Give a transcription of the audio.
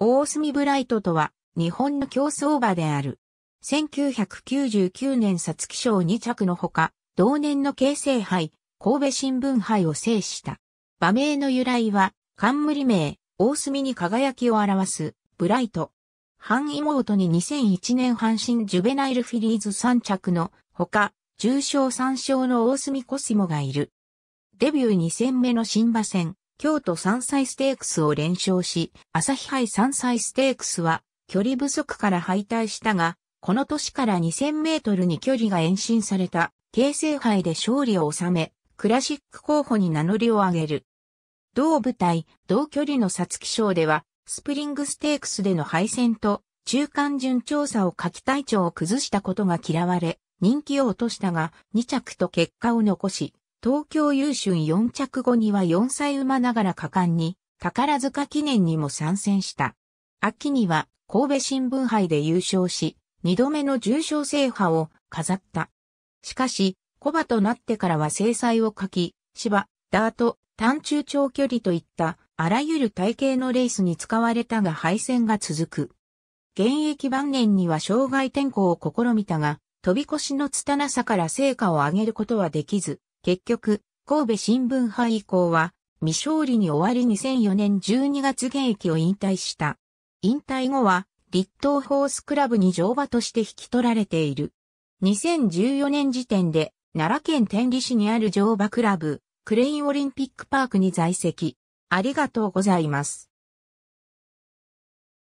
大隅ブライトとは、日本の競争馬である。1999年皐月賞2着のほか、同年の京成杯、神戸新聞杯を制した。馬名の由来は、冠名、大隅に輝きを表す、ブライト。半妹に2001年阪神ジュベナイルフィリーズ3着のほか、重賞3勝の大隅コスモがいる。デビュー2戦目の新馬戦、京都山菜ステークスを連勝し、朝日杯山菜ステークスは距離不足から敗退したが、この年から2000メートルに距離が延伸された、京成杯で勝利を収め、クラシック候補に名乗りを上げる。同舞台、同距離の皐月賞では、スプリングステークスでの敗戦と、中間順調査を書き体調を崩したことが嫌われ、人気を落としたが、2着と結果を残し、東京優春4着後には4歳馬ながら果敢に宝塚記念にも参戦した。秋には神戸新聞杯で優勝し、2度目の重賞制覇を飾った。しかし、小馬となってからは制裁を書き、芝、ダート、短中長距離といったあらゆる体型のレースに使われたが敗戦が続く。現役晩年には障害転向を試みたが、飛び越しの拙さから成果を上げることはできず、結局、神戸新聞杯以降は、未勝利に終わり2004年12月現役を引退した。引退後は、立東ホースクラブに乗馬として引き取られている。2014年時点で、奈良県天理市にある乗馬クラブ、クレインオリンピックパークに在籍。ありがとうございます。